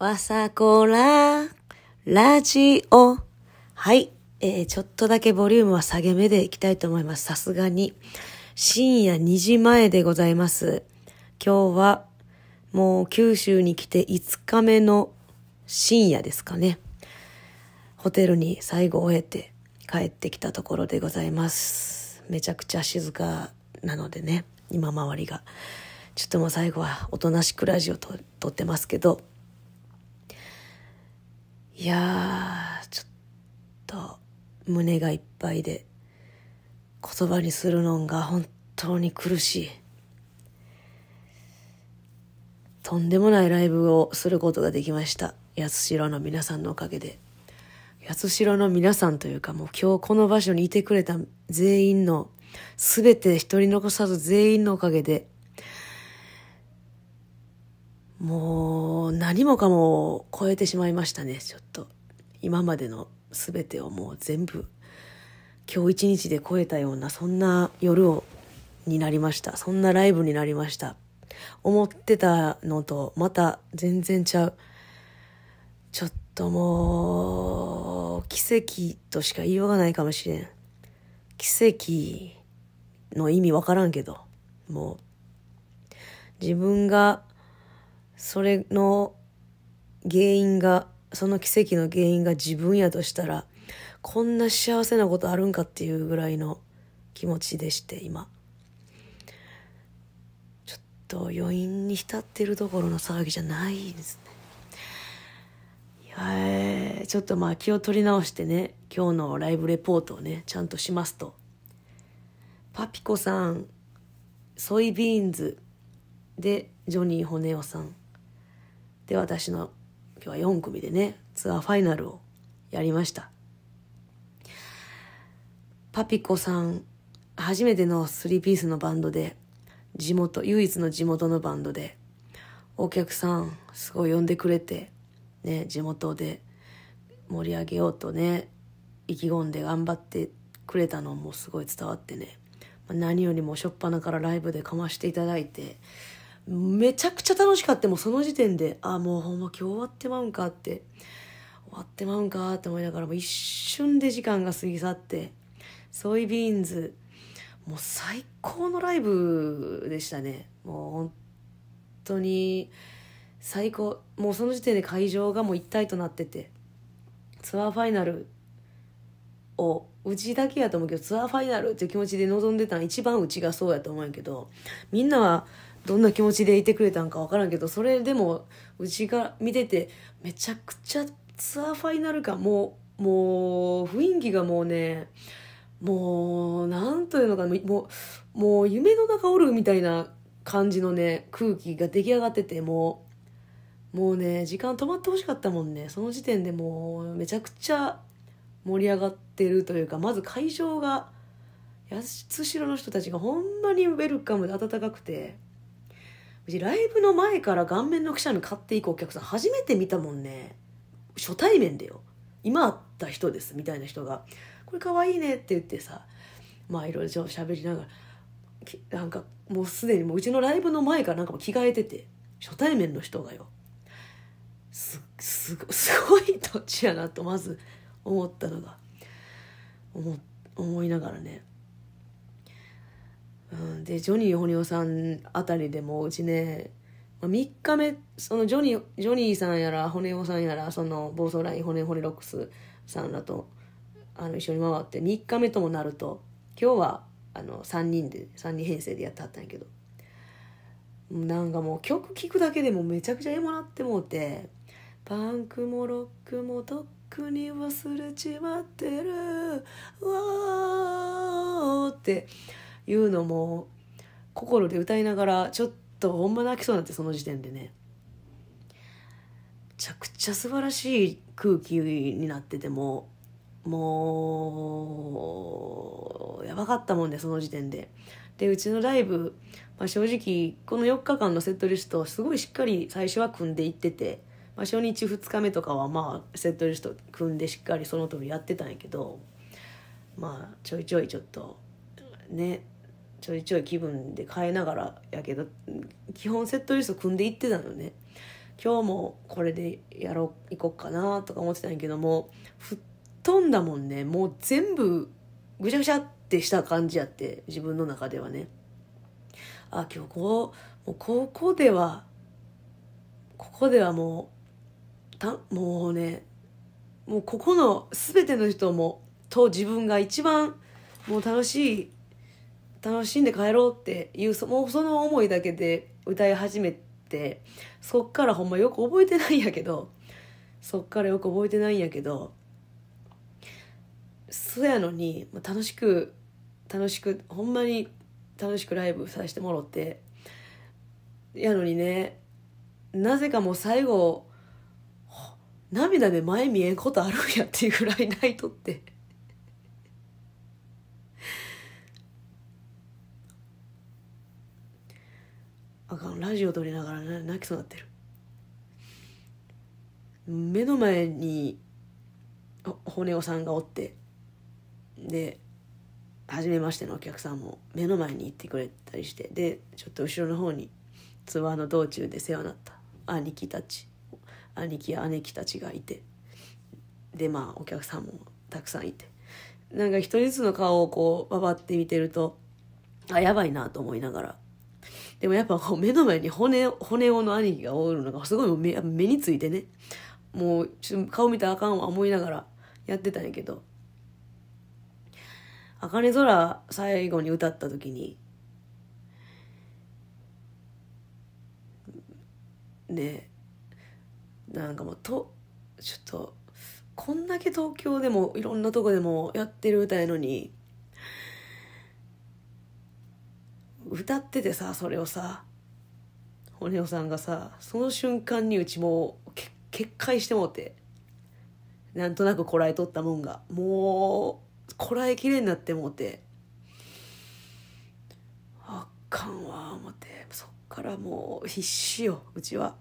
わさこら、ラジオ。はい。えー、ちょっとだけボリュームは下げ目でいきたいと思います。さすがに。深夜2時前でございます。今日は、もう九州に来て5日目の深夜ですかね。ホテルに最後終えて帰ってきたところでございます。めちゃくちゃ静かなのでね、今周りが。ちょっともう最後はおとなしくラジオと撮ってますけど、いやー、ちょっと胸がいっぱいで、言葉にするのが本当に苦しい。とんでもないライブをすることができました。八代の皆さんのおかげで。八代の皆さんというかもう今日この場所にいてくれた全員の、すべて一人残さず全員のおかげで、もう何もかも超えてしまいましたね、ちょっと。今までの全てをもう全部、今日一日で超えたような、そんな夜を、になりました。そんなライブになりました。思ってたのと、また全然ちゃう。ちょっともう、奇跡としか言いようがないかもしれん。奇跡の意味わからんけど、もう、自分が、それの原因がその奇跡の原因が自分やとしたらこんな幸せなことあるんかっていうぐらいの気持ちでして今ちょっと余韻に浸ってるどころの騒ぎじゃないですねいやちょっとまあ気を取り直してね今日のライブレポートをねちゃんとしますとパピコさんソイビーンズでジョニー・ホネオさんで、私の今日は4組でね、ツアーファイナルをやりました。パピコさん、初めての3ピースのバンドで、地元、唯一の地元のバンドで、お客さん、すごい呼んでくれて、ね、地元で盛り上げようとね、意気込んで頑張ってくれたのもすごい伝わってね、何よりも初っ端からライブでかましていただいて、めちゃくちゃ楽しかったもうその時点であもうほんま今日終わってまうんかって終わってまうんかって思いながらも一瞬で時間が過ぎ去ってソイビーンズもう最高のライブでしたねもう本当に最高もうその時点で会場がもう一体となっててツアーファイナルをうちだけやと思うけどツアーファイナルっていう気持ちで臨んでたん一番うちがそうやと思うんやけどみんなはどんな気持ちでいてくれたんか分からんけどそれでもうちが見ててめちゃくちゃツアーファイナル感もうもう雰囲気がもうねもうなんというのかもうもう夢の中おるみたいな感じのね空気が出来上がっててもうもうね時間止まってほしかったもんねその時点でもうめちゃくちゃ盛り上がってるというかまず会場が八代の人たちがほんまにウェルカムで温かくてうちライブの前から顔面のくしゃみ買っていくお客さん初めて見たもんね初対面だよ今会った人ですみたいな人が「これかわいいね」って言ってさまあいろいろしゃべりながらなんかもうすでにもううちのライブの前からなんかも着替えてて初対面の人がよすすすごい土地やなとまず思ったのが思思いながらねうん、でジョニー・ホニオさんあたりでもうちね3日目そのジョニージョニーさんやら骨オさんやらその暴走ライン骨ネロックスさんらとあの一緒に回って3日目ともなると今日はあの3人で3人編成でやってはったんやけどなんかもう曲聴くだけでもめちゃくちゃえもらってもうて「パンクもロックもとっくに忘れちまってるわー」って。いうのも心で歌いながらちょっとほんま泣きそうになってその時点でねめちゃくちゃ素晴らしい空気になっててももうやばかったもんで、ね、その時点で。でうちのライブ、まあ、正直この4日間のセットリストすごいしっかり最初は組んでいってて、まあ、初日2日目とかはまあセットリスト組んでしっかりその通りやってたんやけどまあちょいちょいちょっとねちょいちょい気分で変えながらやけど基本セットリスト組んでいってたのね今日もこれでやろう行こっかなとか思ってたんやけども吹っ飛んだもんねもう全部ぐちゃぐちゃってした感じやって自分の中ではねあ今日こうもうここではここではもうたもうねもうここの全ての人もと自分が一番もう楽しい楽しんで帰ろうっていうそのその思いだけで歌い始めてそっからほんまよく覚えてないんやけどそっからよく覚えてないんやけどそやのに楽しく楽しくほんまに楽しくライブさせてもろってやのにねなぜかもう最後涙で前見えんことあるんやっていうぐらい泣いとって。あかんラジオ撮りながら泣きそうになってる目の前に骨尾さんがおってで初めましてのお客さんも目の前に行ってくれたりしてでちょっと後ろの方にツアーの道中で世話になった兄貴たち兄貴や姉貴たちがいてでまあお客さんもたくさんいてなんか一人ずつの顔をこうババって見てるとあやばいなと思いながらでもやっぱこう目の前に骨、骨男の兄貴がおるのがすごい目目についてね、もうちょっと顔見たらあかんわ思いながらやってたんやけど、あかね空最後に歌った時に、ねなんかもうとちょっとこんだけ東京でもいろんなとこでもやってる歌やのに歌っててさそれをさ骨尾さんがさその瞬間にうちもう決壊してもうてなんとなくこらえとったもんがもうこらえきれになってもうてあかんわ思ってそっからもう必死ようちは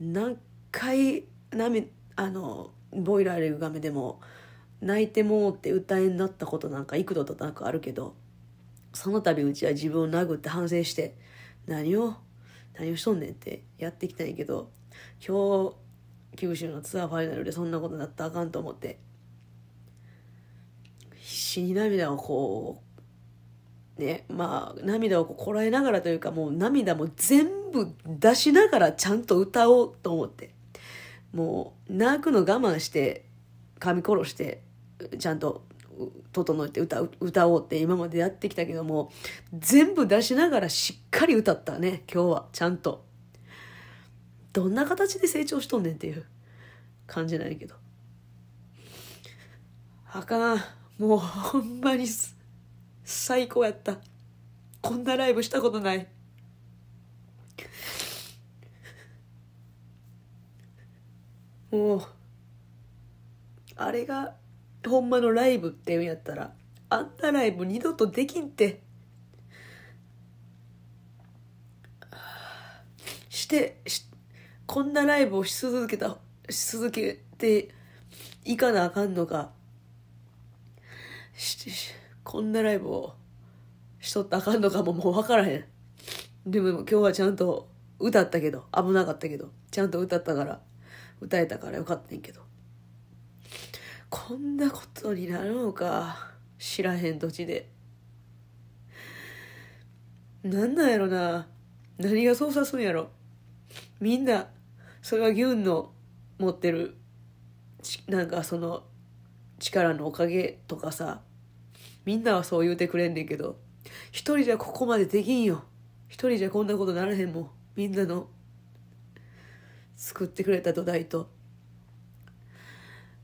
何回めあのボイラーレグガメでも泣いてもうって歌えになったことなんか幾度となくあるけどその度うちは自分を殴って反省して何を何をしとんねんってやってきたんやけど今日九州のツアーファイナルでそんなことになったらあかんと思って必死に涙をこうねまあ涙をこらえながらというかもう涙も全部出しながらちゃんと歌おうと思ってもう泣くの我慢して噛み殺してちゃんと整えて歌歌おうって今までやってきたけども全部出しながらしっかり歌ったね今日はちゃんとどんな形で成長しとんねんっていう感じないけどあかんもうほんまに最高やったこんなライブしたことないもうあれがほんまのライブって言うんやったらあんなライブ二度とできんってしてこんなライブをし続けたし続けていかなあかんのかこんなライブをしとったあかんのかももうわからへんでも今日はちゃんと歌ったけど危なかったけどちゃんと歌ったから歌えたからよかったんけどこんなことになろうか知らへん土地でなんなんやろな何が操作すすんやろみんなそれはギュンの持ってるなんかその力のおかげとかさみんなはそう言うてくれんねんけど一人じゃここまでできんよ一人じゃこんなことならへんもんみんなの作ってくれた土台と。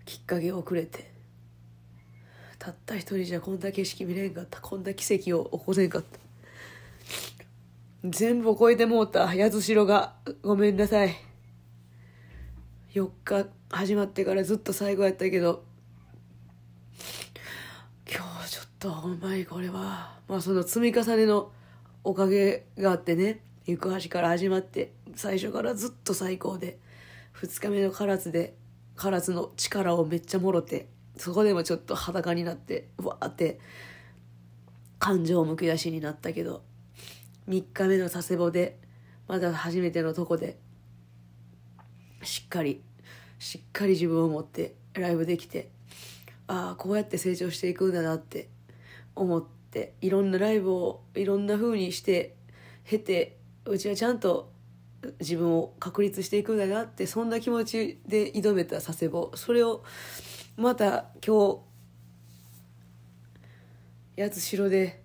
きっかけをくれてたった一人じゃこんな景色見れんかったこんな奇跡を起こせんかった全部超えてもうた八ろがごめんなさい4日始まってからずっと最後やったけど今日ちょっとほんまにこれはまあその積み重ねのおかげがあってね行橋から始まって最初からずっと最高で2日目の唐津でからずの力をめっちゃもろてそこでもちょっと裸になってわーって感情むき出しになったけど3日目の佐世保でまだ初めてのとこでしっかりしっかり自分を持ってライブできてああこうやって成長していくんだなって思っていろんなライブをいろんな風にして経てうちはちゃんと自分を確立していくんだなってそんな気持ちで挑めた佐世保それをまた今日やしろで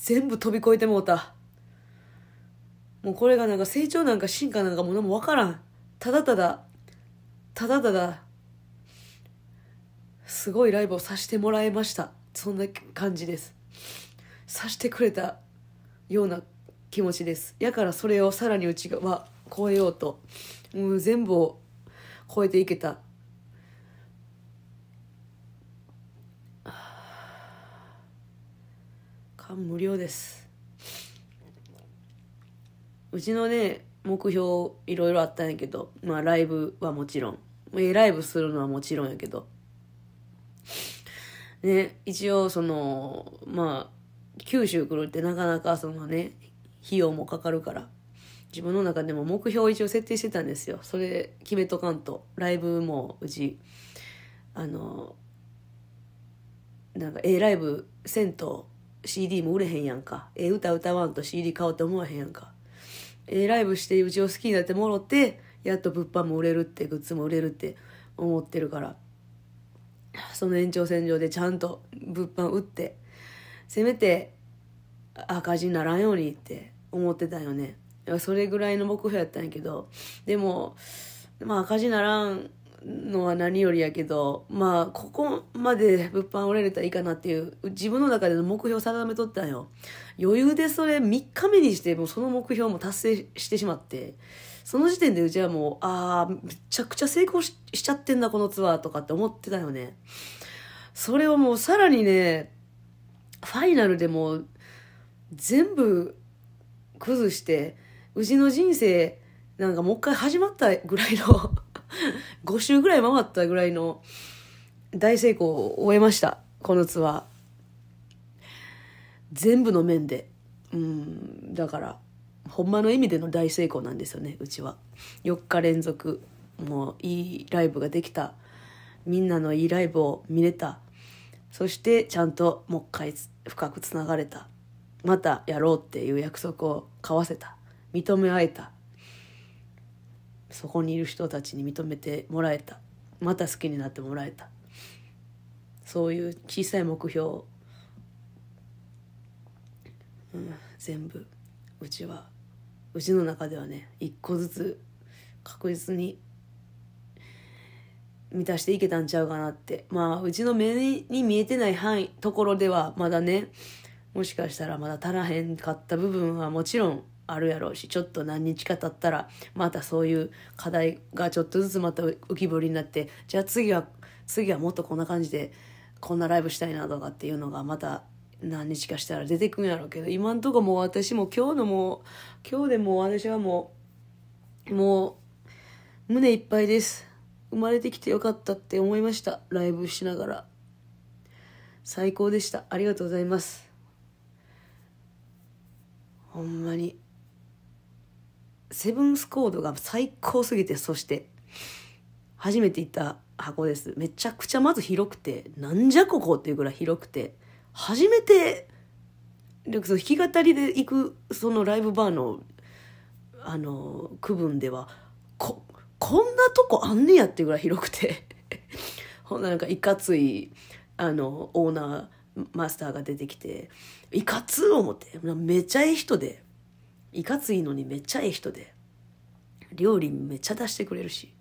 全部飛び越えてもうたもうこれがなんか成長なんか進化なんかも何も分からんただただただただすごいライブをさせてもらいましたそんな感じですさしてくれたような気持ちですやからそれをさらに内側超えようともう全部を超えていけた感無量ですうちのね目標いろいろあったんやけどまあライブはもちろんええライブするのはもちろんやけどね一応そのまあ九州来るってなかなかそのね費用もかかるから自分の中でも目標を一応設定してたんですよそれ決めとかんとライブもうちあのなんか A ライブせんと CD も売れへんやんか A 歌歌わんと CD 買おうと思わへんやんか A ライブしてうちを好きになってもろってやっと物販も売れるってグッズも売れるって思ってるからその延長線上でちゃんと物販売ってせめて赤字にならんようにって思ってたよねそれぐらいの目標やったんやけどでもまあ赤字ならんのは何よりやけどまあここまで物販売れれたらいいかなっていう自分の中での目標を定めとったんよ余裕でそれ3日目にしてもうその目標も達成してしまってその時点でうちはもうああめちゃくちゃ成功しちゃってんだこのツアーとかって思ってたよねそれをもうさらにねファイナルでも全部崩してうちの人生なんかもう一回始まったぐらいの5 周ぐらい回ったぐらいの大成功を終えましたこのツアー全部の面でうんだからほんまの意味での大成功なんですよねうちは4日連続もういいライブができたみんなのいいライブを見れたそしてちゃんともう一回深くつながれたまたやろうっていう約束を交わせた認め合えたそこにいる人たちに認めてもらえたまた好きになってもらえたそういう小さい目標を、うん、全部うちはうちの中ではね一個ずつ確実に満たしていけたんちゃうかなってまあうちの目に見えてない範囲ところではまだねもしかしたらまだ足らへんかった部分はもちろんあるやろうしちょっと何日か経ったらまたそういう課題がちょっとずつまた浮き彫りになってじゃあ次は次はもっとこんな感じでこんなライブしたいなとかっていうのがまた何日かしたら出てくんやろうけど今んとこもう私も今日のもう今日でもう私はもうもう胸いっぱいです生まれてきてよかったって思いましたライブしながら最高でしたありがとうございますほんまにセブンスコードが最高すぎてそして初めて行った箱ですめちゃくちゃまず広くてなんじゃここっていうぐらい広くて初めて弾き語りで行くそのライブバーのあの区分ではここんなとこあんねやっていうぐらい広くて ほんななんかいかついあのオーナーマスターが出てきていかつ思ってめちゃええ人でいかついのにめっちゃええ人で料理めっちゃ出してくれるし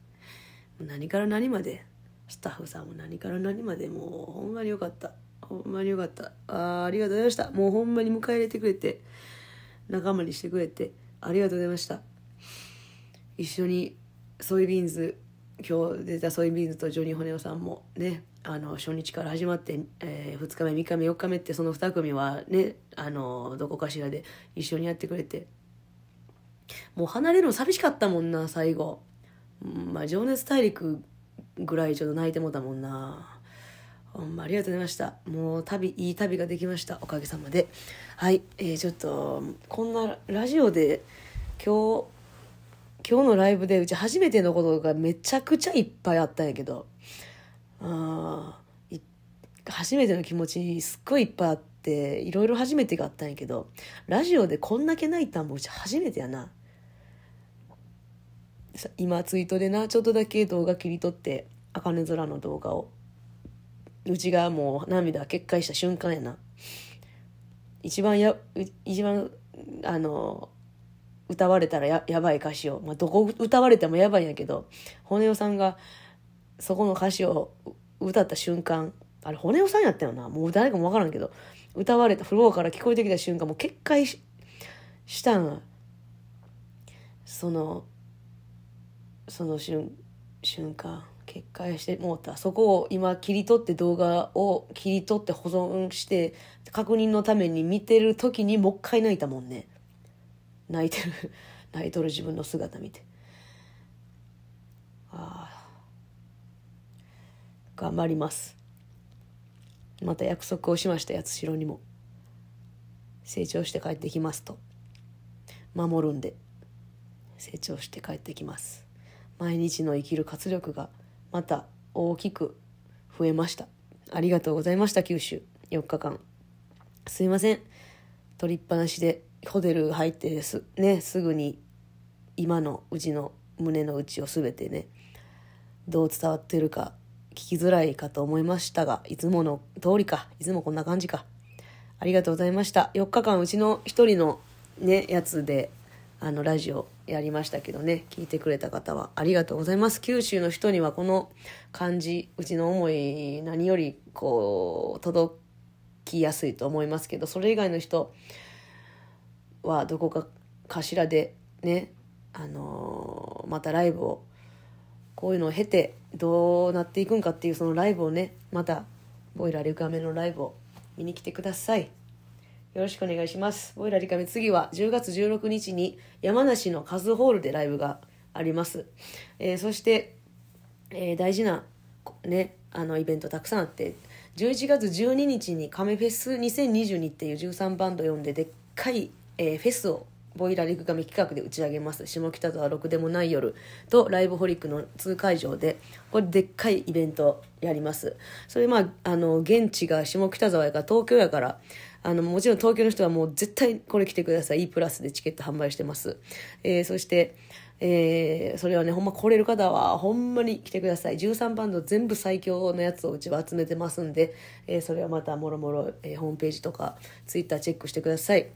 何から何までスタッフさんも何から何までもうほんまによかったほんまによかったあありがとうございましたもうほんまに迎え入れてくれて仲間にしてくれてありがとうございました一緒にソイビーンズ今日出たソイビーンズとジョニー・ホネオさんもねあの初日から始まって、えー、2日目3日目4日目ってその2組はねあのどこかしらで一緒にやってくれてもう離れるの寂しかったもんな最後、まあ情熱大陸ぐらいちょっと泣いてもたもんなほんまありがとうございましたもう旅いい旅ができましたおかげさまではい、えー、ちょっとこんなラジオで今日今日のライブでうち初めてのことがめちゃくちゃいっぱいあったんやけどあ初めての気持ちすっごいいっぱいあっていろいろ初めてがあったんやけどラジオでこんだけ泣いたんもうち初めてやな今ツイートでなちょっとだけ動画切り取って「あかね空」の動画をうちがもう涙決壊した瞬間やな一番や一番あの歌われたらやばい歌詞を、まあ、どこ歌われてもやばいんやけど骨代さんがそこの歌詞を歌った瞬間あれ骨尾さんやったよなもう誰かも分からんけど歌われたフローから聞こえてきた瞬間もう決壊ししたんそのその瞬瞬間決壊してもうたそこを今切り取って動画を切り取って保存して確認のために見てる時にもう一回泣いたもんね泣いてる泣いとる自分の姿見て。頑張りますまた約束をしました八代にも成長して帰ってきますと守るんで成長して帰ってきます毎日の生きる活力がまた大きく増えましたありがとうございました九州4日間すいません取りっぱなしでホテル入ってですねすぐに今のうちの胸の内を全てねどう伝わってるか聞きづらいかと思いましたが、いつもの通りか、いつもこんな感じか。ありがとうございました。4日間うちの一人のね、やつで、あの、ラジオやりましたけどね、聞いてくれた方はありがとうございます。九州の人にはこの感じ、うちの思い、何よりこう、届きやすいと思いますけど、それ以外の人はどこかかしらでね、あのー、またライブを、こういうのを経て、どうなっていくんかっていうそのライブをねまたボイラーリカメのライブを見に来てくださいよろしくお願いしますボイラーリカメ次は10月16日に山梨のカズホールでライブがあります、えー、そして、えー、大事なねあのイベントたくさんあって11月12日にカメフェス2022っていう13バンド読んででっかい、えー、フェスをボイラリグガミ企画で打ち上げます下北沢ろくでもない夜とライブホリックの2会場でこれでっかいイベントやりますそれまああの現地が下北沢やから東京やからあのもちろん東京の人はもう絶対これ来てください E プラスでチケット販売してます、えー、そしてえー、それはねほんま来れる方はほんまに来てください13バンド全部最強のやつをうちは集めてますんで、えー、それはまたもろもろ、えホームページとかツイッターチェックしてください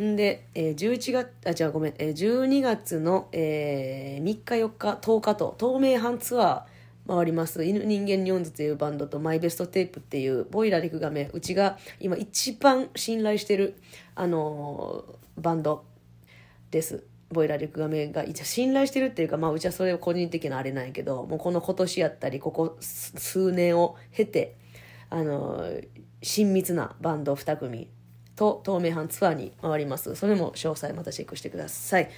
んで、えー、11月、あ、じゃあごめん、えー、12月の、えー、3日、4日、10日と、透明版ツアー回ります。犬、人間日本ズというバンドと、マイベストテープっていう、ボイラリクガメ、うちが今一番信頼してる、あのー、バンドです。ボイラリクガメが一応信頼してるっていうか、まあうちはそれは個人的なあれなんやけど、もうこの今年やったり、ここ数年を経て、あのー、親密なバンド2組と透明版ツアーに回ります。それも詳細またチェックしてください。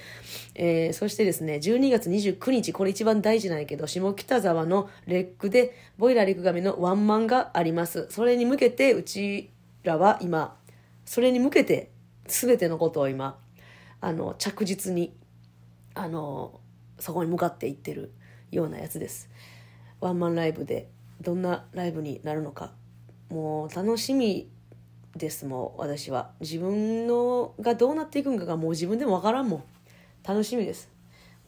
えー、そしてですね、12月29日、これ一番大事なんやけど、下北沢のレックで、ボイラーレクガメのワンマンがあります。それに向けて、うちらは今、それに向けて、すべてのことを今、あの、着実に、あの、そこに向かっていってるようなやつです。ワンマンライブで、どんなライブになるのか、もう楽しみですもん私は自分のがどうなっていくんかがもう自分でも分からんもん楽しみです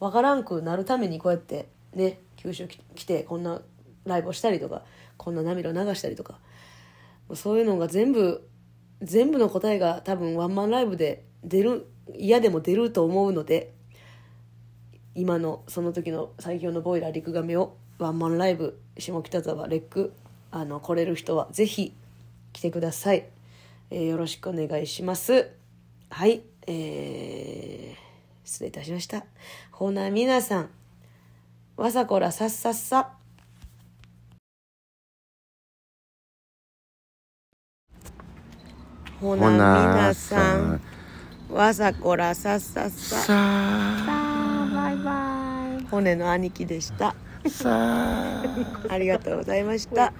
分からんくなるためにこうやってね九州来てこんなライブをしたりとかこんな涙を流したりとかそういうのが全部全部の答えが多分ワンマンライブで出る嫌でも出ると思うので今のその時の最強のボイラー陸亀をワンマンライブ下北沢レックあの来れる人は是非来てください。えー、よろしくお願いします。はい、えー、失礼いたしました。ほなみなさん、わさこらさっさっさ。ほなみなさん、わさこらさっさっさ。さあ、バイバイ。骨の兄貴でした。ありがとうございました。